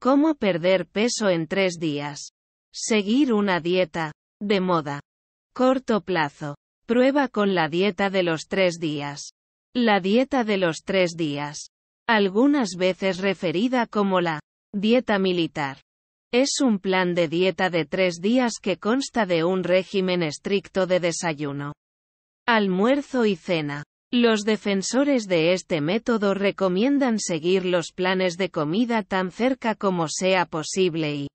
Cómo perder peso en tres días. Seguir una dieta. De moda. Corto plazo. Prueba con la dieta de los tres días. La dieta de los tres días. Algunas veces referida como la dieta militar. Es un plan de dieta de tres días que consta de un régimen estricto de desayuno, almuerzo y cena, los defensores de este método recomiendan seguir los planes de comida tan cerca como sea posible y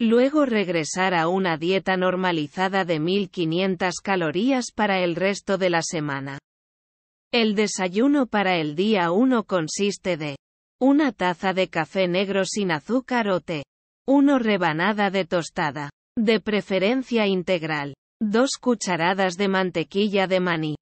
luego regresar a una dieta normalizada de 1500 calorías para el resto de la semana. El desayuno para el día 1 consiste de una taza de café negro sin azúcar o té, una rebanada de tostada, de preferencia integral, dos cucharadas de mantequilla de maní,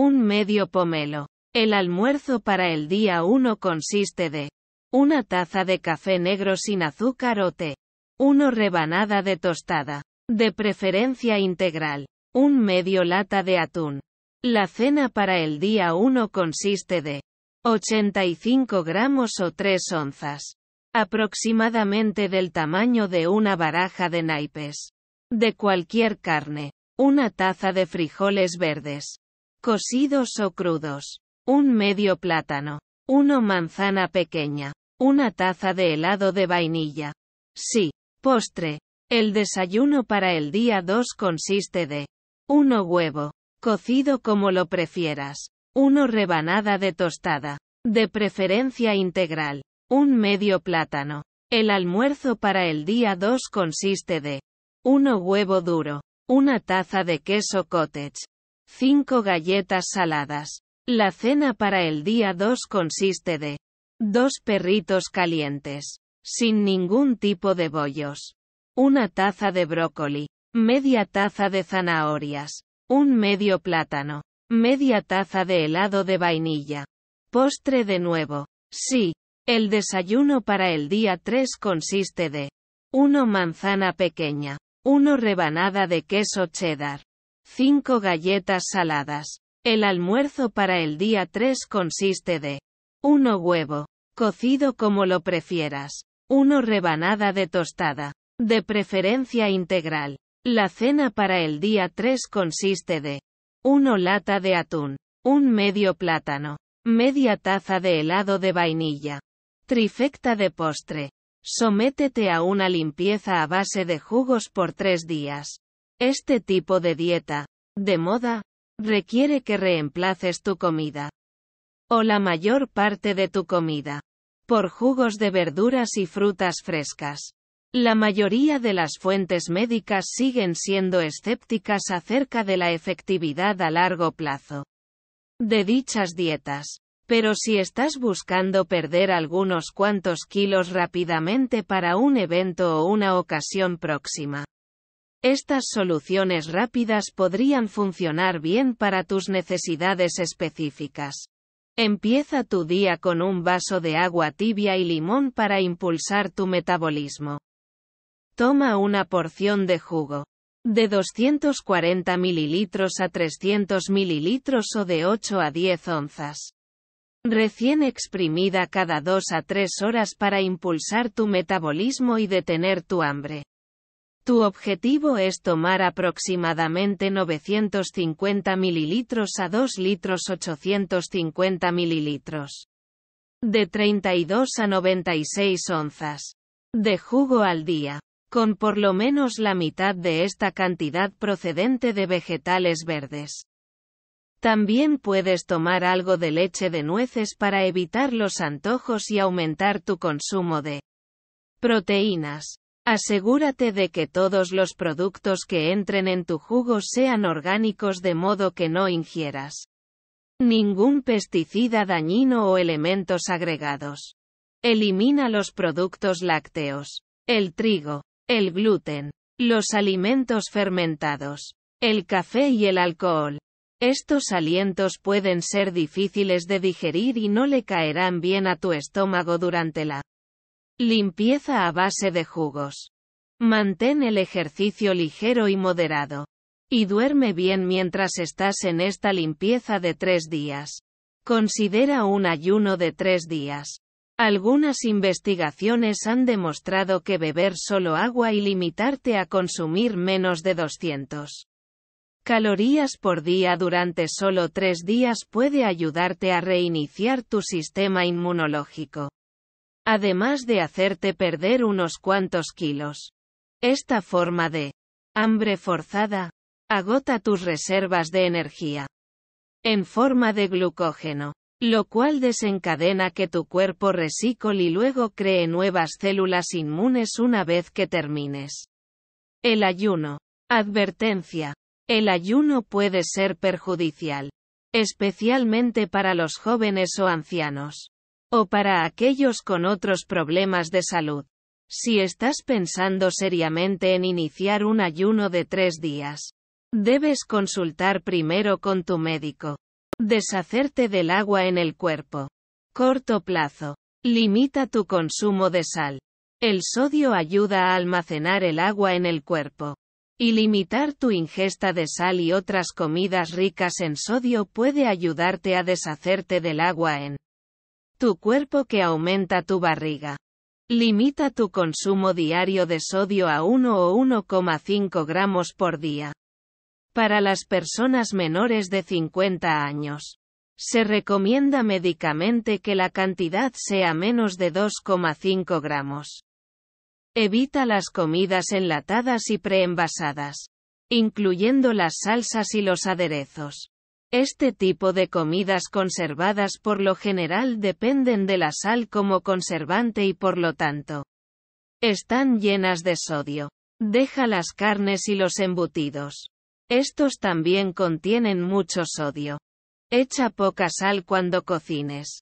un medio pomelo. El almuerzo para el día 1 consiste de una taza de café negro sin azúcar o té, Uno rebanada de tostada, de preferencia integral, un medio lata de atún. La cena para el día 1 consiste de 85 gramos o 3 onzas, aproximadamente del tamaño de una baraja de naipes, de cualquier carne, una taza de frijoles verdes, cosidos o crudos. Un medio plátano. Una manzana pequeña. Una taza de helado de vainilla. Sí. Postre. El desayuno para el día 2 consiste de Uno huevo, cocido como lo prefieras, Uno rebanada de tostada, de preferencia integral, un medio plátano. El almuerzo para el día 2 consiste de uno huevo duro, una taza de queso cottage, 5 galletas saladas. La cena para el día 2 consiste de dos perritos calientes, sin ningún tipo de bollos, una taza de brócoli, media taza de zanahorias, un medio plátano, media taza de helado de vainilla. Postre de nuevo. Sí, el desayuno para el día 3 consiste de 1 manzana pequeña, 1 rebanada de queso cheddar, 5 galletas saladas. El almuerzo para el día 3 consiste de 1 huevo, cocido como lo prefieras, 1 rebanada de tostada, de preferencia integral. La cena para el día 3 consiste de 1 lata de atún, 1 medio plátano, media taza de helado de vainilla, trifecta de postre. Sométete a una limpieza a base de jugos por 3 días. Este tipo de dieta, de moda, requiere que reemplaces tu comida. O la mayor parte de tu comida. Por jugos de verduras y frutas frescas. La mayoría de las fuentes médicas siguen siendo escépticas acerca de la efectividad a largo plazo de dichas dietas. Pero si estás buscando perder algunos cuantos kilos rápidamente para un evento o una ocasión próxima, estas soluciones rápidas podrían funcionar bien para tus necesidades específicas. Empieza tu día con un vaso de agua tibia y limón para impulsar tu metabolismo. Toma una porción de jugo. De 240 mililitros a 300 mililitros o de 8 a 10 onzas. Recién exprimida cada 2 a 3 horas para impulsar tu metabolismo y detener tu hambre. Tu objetivo es tomar aproximadamente 950 ml a 2 litros 850 ml. De 32 a 96 onzas. De jugo al día. Con por lo menos la mitad de esta cantidad procedente de vegetales verdes. También puedes tomar algo de leche de nueces para evitar los antojos y aumentar tu consumo de proteínas. Asegúrate de que todos los productos que entren en tu jugo sean orgánicos de modo que no ingieras ningún pesticida dañino o elementos agregados. Elimina los productos lácteos, el trigo, el gluten, los alimentos fermentados, el café y el alcohol. Estos alientos pueden ser difíciles de digerir y no le caerán bien a tu estómago durante la Limpieza a base de jugos. Mantén el ejercicio ligero y moderado. Y duerme bien mientras estás en esta limpieza de tres días. Considera un ayuno de tres días. Algunas investigaciones han demostrado que beber solo agua y limitarte a consumir menos de 200 calorías por día durante solo tres días puede ayudarte a reiniciar tu sistema inmunológico además de hacerte perder unos cuantos kilos. Esta forma de hambre forzada agota tus reservas de energía en forma de glucógeno, lo cual desencadena que tu cuerpo recicle y luego cree nuevas células inmunes una vez que termines. El ayuno. Advertencia. El ayuno puede ser perjudicial, especialmente para los jóvenes o ancianos. O para aquellos con otros problemas de salud. Si estás pensando seriamente en iniciar un ayuno de tres días, debes consultar primero con tu médico. Deshacerte del agua en el cuerpo. Corto plazo. Limita tu consumo de sal. El sodio ayuda a almacenar el agua en el cuerpo. Y limitar tu ingesta de sal y otras comidas ricas en sodio puede ayudarte a deshacerte del agua en tu cuerpo que aumenta tu barriga. Limita tu consumo diario de sodio a 1 o 1,5 gramos por día. Para las personas menores de 50 años. Se recomienda médicamente que la cantidad sea menos de 2,5 gramos. Evita las comidas enlatadas y preenvasadas, incluyendo las salsas y los aderezos. Este tipo de comidas conservadas por lo general dependen de la sal como conservante y por lo tanto están llenas de sodio. Deja las carnes y los embutidos. Estos también contienen mucho sodio. Echa poca sal cuando cocines.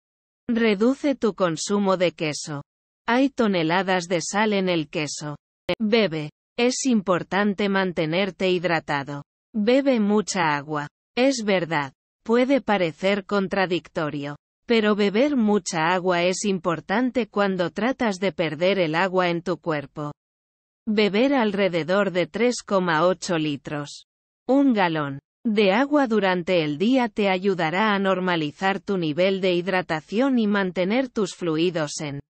Reduce tu consumo de queso. Hay toneladas de sal en el queso. Bebe. Es importante mantenerte hidratado. Bebe mucha agua. Es verdad. Puede parecer contradictorio. Pero beber mucha agua es importante cuando tratas de perder el agua en tu cuerpo. Beber alrededor de 3,8 litros. Un galón de agua durante el día te ayudará a normalizar tu nivel de hidratación y mantener tus fluidos en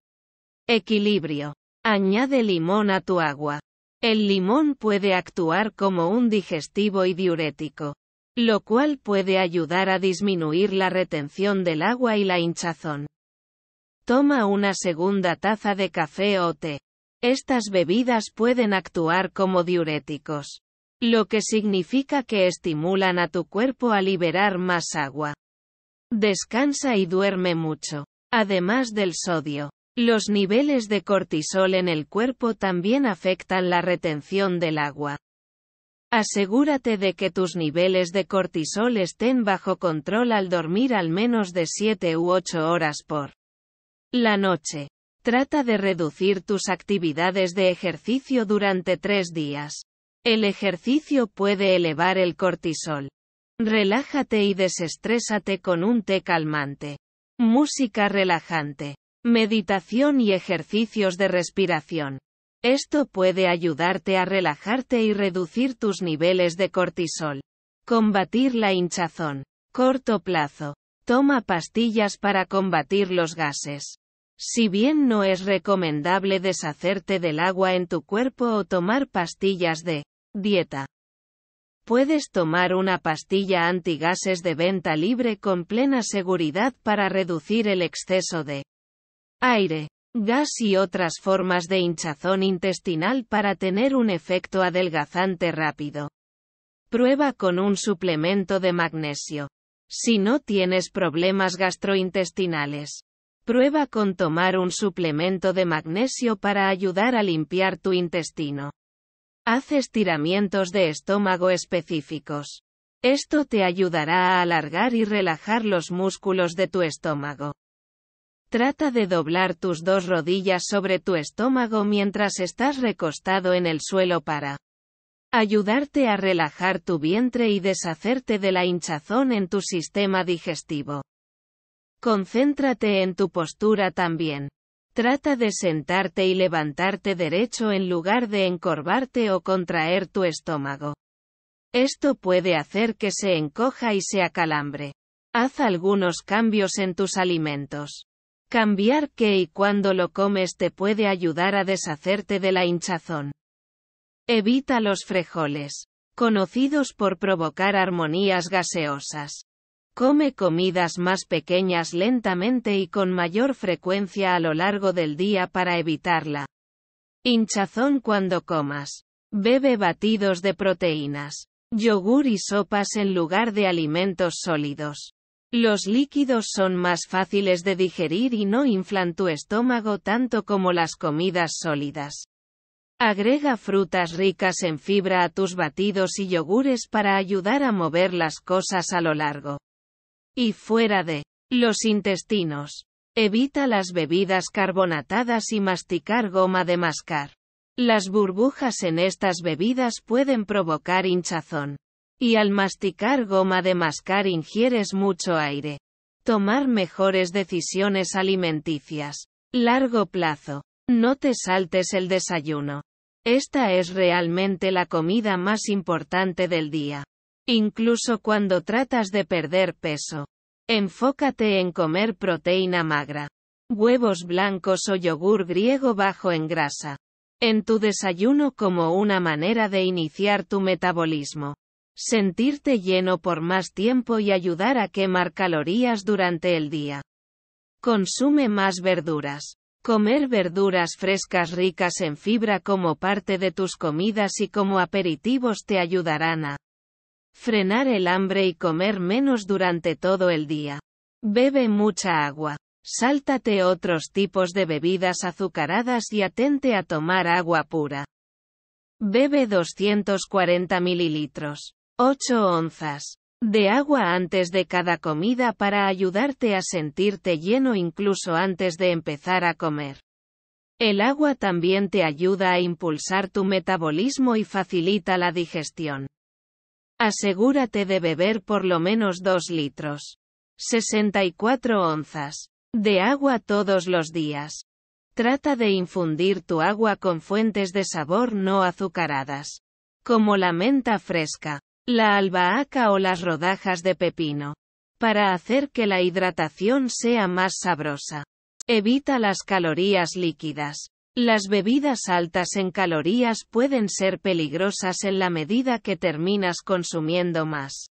equilibrio. Añade limón a tu agua. El limón puede actuar como un digestivo y diurético lo cual puede ayudar a disminuir la retención del agua y la hinchazón. Toma una segunda taza de café o té. Estas bebidas pueden actuar como diuréticos, lo que significa que estimulan a tu cuerpo a liberar más agua. Descansa y duerme mucho. Además del sodio, los niveles de cortisol en el cuerpo también afectan la retención del agua. Asegúrate de que tus niveles de cortisol estén bajo control al dormir al menos de 7 u 8 horas por la noche. Trata de reducir tus actividades de ejercicio durante 3 días. El ejercicio puede elevar el cortisol. Relájate y desestrésate con un té calmante. Música relajante. Meditación y ejercicios de respiración. Esto puede ayudarte a relajarte y reducir tus niveles de cortisol. Combatir la hinchazón. Corto plazo. Toma pastillas para combatir los gases. Si bien no es recomendable deshacerte del agua en tu cuerpo o tomar pastillas de dieta, puedes tomar una pastilla antigases de venta libre con plena seguridad para reducir el exceso de aire gas y otras formas de hinchazón intestinal para tener un efecto adelgazante rápido. Prueba con un suplemento de magnesio. Si no tienes problemas gastrointestinales, prueba con tomar un suplemento de magnesio para ayudar a limpiar tu intestino. Haz estiramientos de estómago específicos. Esto te ayudará a alargar y relajar los músculos de tu estómago. Trata de doblar tus dos rodillas sobre tu estómago mientras estás recostado en el suelo para ayudarte a relajar tu vientre y deshacerte de la hinchazón en tu sistema digestivo. Concéntrate en tu postura también. Trata de sentarte y levantarte derecho en lugar de encorvarte o contraer tu estómago. Esto puede hacer que se encoja y se acalambre. Haz algunos cambios en tus alimentos. Cambiar qué y cuándo lo comes te puede ayudar a deshacerte de la hinchazón. Evita los frejoles. conocidos por provocar armonías gaseosas. Come comidas más pequeñas lentamente y con mayor frecuencia a lo largo del día para evitarla. Hinchazón cuando comas. Bebe batidos de proteínas, yogur y sopas en lugar de alimentos sólidos. Los líquidos son más fáciles de digerir y no inflan tu estómago tanto como las comidas sólidas. Agrega frutas ricas en fibra a tus batidos y yogures para ayudar a mover las cosas a lo largo y fuera de los intestinos. Evita las bebidas carbonatadas y masticar goma de mascar. Las burbujas en estas bebidas pueden provocar hinchazón. Y al masticar goma de mascar ingieres mucho aire. Tomar mejores decisiones alimenticias. Largo plazo. No te saltes el desayuno. Esta es realmente la comida más importante del día. Incluso cuando tratas de perder peso. Enfócate en comer proteína magra. Huevos blancos o yogur griego bajo en grasa. En tu desayuno como una manera de iniciar tu metabolismo sentirte lleno por más tiempo y ayudar a quemar calorías durante el día. Consume más verduras. Comer verduras frescas ricas en fibra como parte de tus comidas y como aperitivos te ayudarán a frenar el hambre y comer menos durante todo el día. Bebe mucha agua. Sáltate otros tipos de bebidas azucaradas y atente a tomar agua pura. Bebe 240 mililitros. 8 onzas de agua antes de cada comida para ayudarte a sentirte lleno incluso antes de empezar a comer. El agua también te ayuda a impulsar tu metabolismo y facilita la digestión. Asegúrate de beber por lo menos 2 litros. 64 onzas de agua todos los días. Trata de infundir tu agua con fuentes de sabor no azucaradas, como la menta fresca, la albahaca o las rodajas de pepino. Para hacer que la hidratación sea más sabrosa. Evita las calorías líquidas. Las bebidas altas en calorías pueden ser peligrosas en la medida que terminas consumiendo más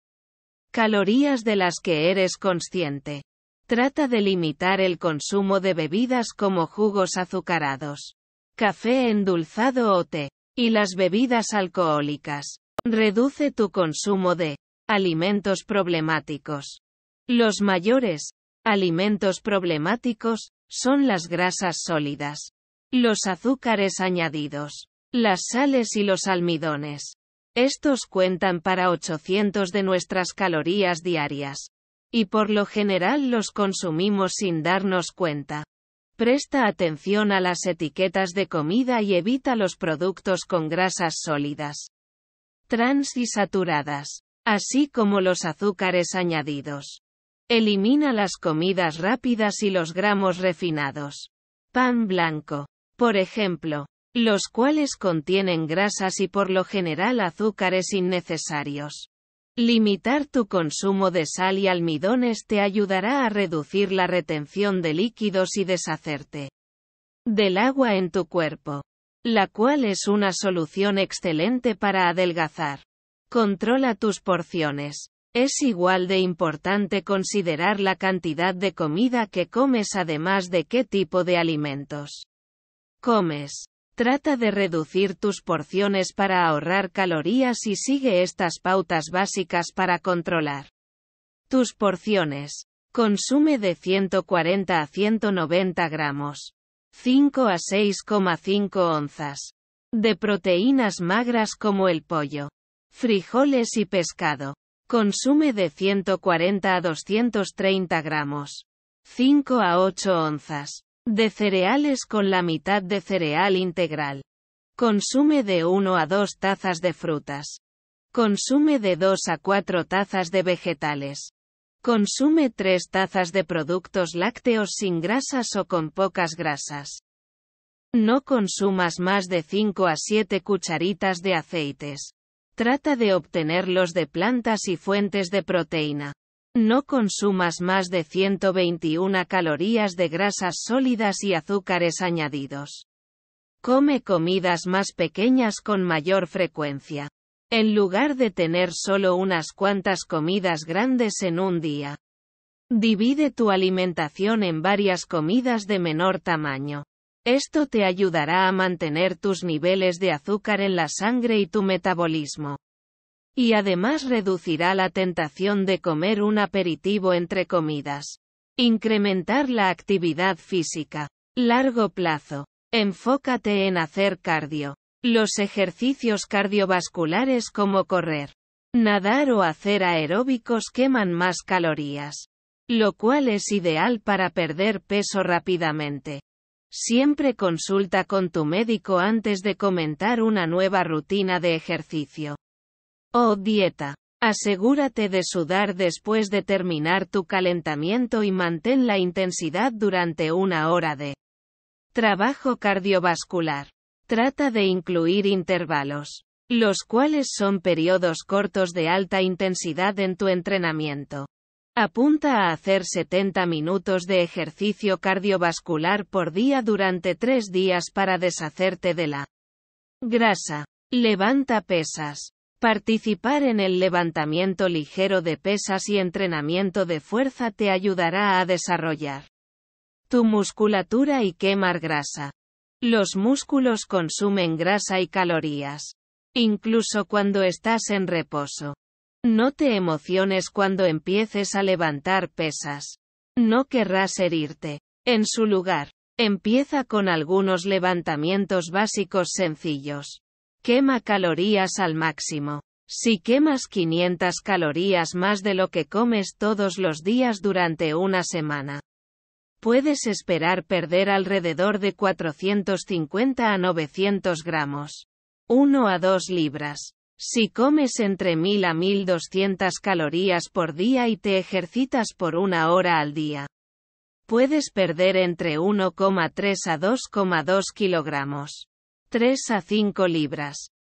calorías de las que eres consciente. Trata de limitar el consumo de bebidas como jugos azucarados, café endulzado o té, y las bebidas alcohólicas. Reduce tu consumo de alimentos problemáticos. Los mayores alimentos problemáticos son las grasas sólidas, los azúcares añadidos, las sales y los almidones. Estos cuentan para 800 de nuestras calorías diarias. Y por lo general los consumimos sin darnos cuenta. Presta atención a las etiquetas de comida y evita los productos con grasas sólidas trans y saturadas, así como los azúcares añadidos. Elimina las comidas rápidas y los gramos refinados. Pan blanco, por ejemplo, los cuales contienen grasas y por lo general azúcares innecesarios. Limitar tu consumo de sal y almidones te ayudará a reducir la retención de líquidos y deshacerte del agua en tu cuerpo la cual es una solución excelente para adelgazar. Controla tus porciones. Es igual de importante considerar la cantidad de comida que comes además de qué tipo de alimentos comes. Trata de reducir tus porciones para ahorrar calorías y sigue estas pautas básicas para controlar tus porciones. Consume de 140 a 190 gramos 5 a 6,5 onzas. De proteínas magras como el pollo, frijoles y pescado. Consume de 140 a 230 gramos. 5 a 8 onzas. De cereales con la mitad de cereal integral. Consume de 1 a 2 tazas de frutas. Consume de 2 a 4 tazas de vegetales. Consume 3 tazas de productos lácteos sin grasas o con pocas grasas. No consumas más de 5 a 7 cucharitas de aceites. Trata de obtenerlos de plantas y fuentes de proteína. No consumas más de 121 calorías de grasas sólidas y azúcares añadidos. Come comidas más pequeñas con mayor frecuencia en lugar de tener solo unas cuantas comidas grandes en un día. Divide tu alimentación en varias comidas de menor tamaño. Esto te ayudará a mantener tus niveles de azúcar en la sangre y tu metabolismo. Y además reducirá la tentación de comer un aperitivo entre comidas. Incrementar la actividad física. Largo plazo. Enfócate en hacer cardio. Los ejercicios cardiovasculares como correr, nadar o hacer aeróbicos queman más calorías, lo cual es ideal para perder peso rápidamente. Siempre consulta con tu médico antes de comentar una nueva rutina de ejercicio o dieta. Asegúrate de sudar después de terminar tu calentamiento y mantén la intensidad durante una hora de trabajo cardiovascular. Trata de incluir intervalos, los cuales son periodos cortos de alta intensidad en tu entrenamiento. Apunta a hacer 70 minutos de ejercicio cardiovascular por día durante 3 días para deshacerte de la grasa. Levanta pesas. Participar en el levantamiento ligero de pesas y entrenamiento de fuerza te ayudará a desarrollar tu musculatura y quemar grasa. Los músculos consumen grasa y calorías. Incluso cuando estás en reposo. No te emociones cuando empieces a levantar pesas. No querrás herirte. En su lugar, empieza con algunos levantamientos básicos sencillos. Quema calorías al máximo. Si quemas 500 calorías más de lo que comes todos los días durante una semana, puedes esperar perder alrededor de 450 a 900 gramos. 1 a 2 libras. Si comes entre 1000 a 1200 calorías por día y te ejercitas por una hora al día, puedes perder entre 1,3 a 2,2 kilogramos. 3 a 5 libras.